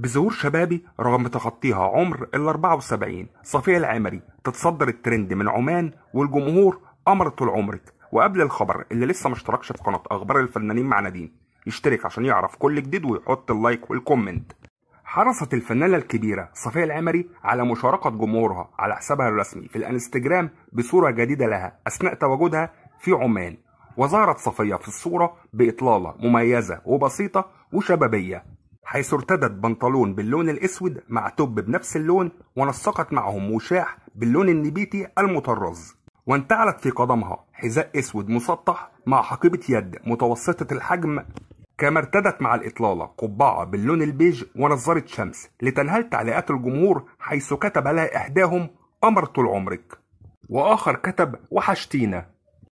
بظهور شبابي رغم تخطيها عمر ال 74 صفية العمري تتصدر الترند من عمان والجمهور قمر طول عمرك وقبل الخبر اللي لسه ما اشتركش في قناة أخبار الفنانين مع نادين يشترك عشان يعرف كل جديد ويحط اللايك والكومنت حرصت الفنانة الكبيرة صفية العمري على مشاركة جمهورها على حسابها الرسمي في الانستجرام بصورة جديدة لها أثناء تواجدها في عمان وظهرت صفية في الصورة بإطلالة مميزة وبسيطة وشبابية حيث ارتدت بنطلون باللون الأسود مع توب بنفس اللون ونسقت معهم وشاح باللون النبيتي المطرز وانتعلت في قدمها حذاء أسود مسطح مع حقيبة يد متوسطة الحجم كما ارتدت مع الإطلالة قبعة باللون البيج ونظارة شمس لتنهال تعليقات الجمهور حيث كتب لها إحداهم أمر طول عمرك وآخر كتب وحشتينا